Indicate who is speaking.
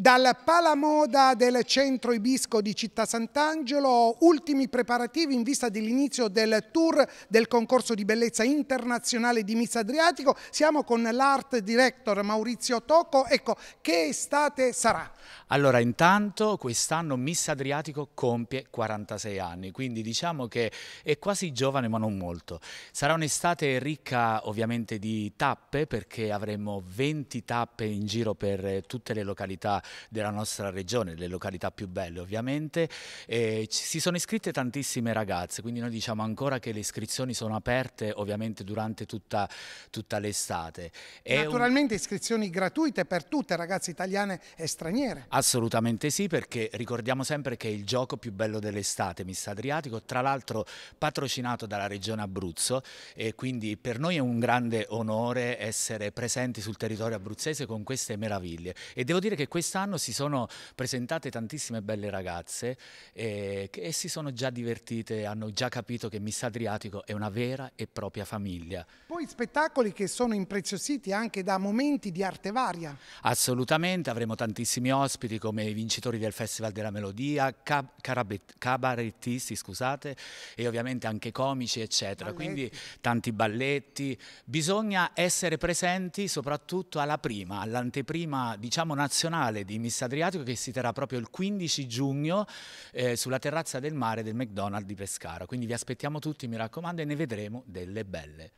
Speaker 1: Dal Palamoda del centro Ibisco di Città Sant'Angelo, ultimi preparativi in vista dell'inizio del tour del concorso di bellezza internazionale di Miss Adriatico. Siamo con l'art director Maurizio Tocco. Ecco, che estate sarà?
Speaker 2: Allora, intanto quest'anno Miss Adriatico compie 46 anni, quindi diciamo che è quasi giovane ma non molto. Sarà un'estate ricca ovviamente di tappe perché avremo 20 tappe in giro per tutte le località della nostra regione, delle località più belle ovviamente. E si sono iscritte tantissime ragazze, quindi noi diciamo ancora che le iscrizioni sono aperte ovviamente durante tutta, tutta l'estate. Naturalmente un...
Speaker 1: iscrizioni gratuite per tutte ragazze italiane e straniere.
Speaker 2: Assolutamente sì, perché ricordiamo sempre che è il gioco più bello dell'estate, Miss Adriatico, tra l'altro patrocinato dalla regione Abruzzo e quindi per noi è un grande onore essere presenti sul territorio abruzzese con queste meraviglie e devo dire che questa quest'anno si sono presentate tantissime belle ragazze eh, che si sono già divertite, hanno già capito che Miss Adriatico è una vera e propria famiglia.
Speaker 1: Poi spettacoli che sono impreziositi anche da momenti di arte varia.
Speaker 2: Assolutamente, avremo tantissimi ospiti come i vincitori del Festival della Melodia, cabarettisti, scusate, e ovviamente anche comici, eccetera. Balletti. Quindi tanti balletti. Bisogna essere presenti soprattutto alla prima, all'anteprima, diciamo, nazionale di Miss Adriatico che si terrà proprio il 15 giugno eh, sulla terrazza del mare del McDonald's di Pescara. Quindi vi aspettiamo tutti, mi raccomando, e ne vedremo delle belle.